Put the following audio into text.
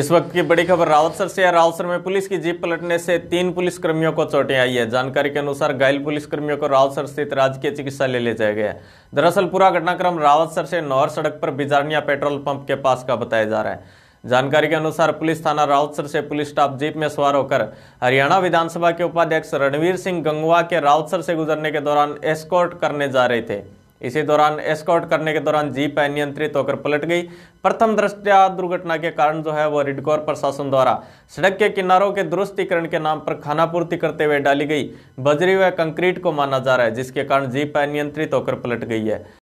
इस वक्त की बड़ी खबर रावतसर से है रावतसर में पुलिस की जीप पलटने से तीन पुलिस कर्मियों को चोटें आई है जानकारी के अनुसार घायल पुलिस कर्मियों को रावतसर स्थित राजकीय ले ले जाया गया दरअसल पूरा घटनाक्रम रावतसर से नौर सड़क पर बिजारनिया पेट्रोल पंप के पास का बताया जा रहा है जानकारी के अनुसार पुलिस थाना रावतसर से पुलिस स्टाफ जीप में सवार होकर हरियाणा विधानसभा के उपाध्यक्ष रणवीर सिंह गंगवा के रावतसर से गुजरने के दौरान एस्कॉर्ट करने जा रहे थे इसी दौरान एस्कॉर्ट करने के दौरान जीप अनियंत्रित होकर पलट गई प्रथम दृष्टया दुर्घटना के कारण जो है वो रिडकौर प्रशासन द्वारा सड़क के किनारों के दुरुस्तीकरण के नाम पर खानापूर्ति करते हुए डाली गई बजरी व कंक्रीट को माना जा रहा है जिसके कारण जीप अनियंत्रित होकर पलट गई है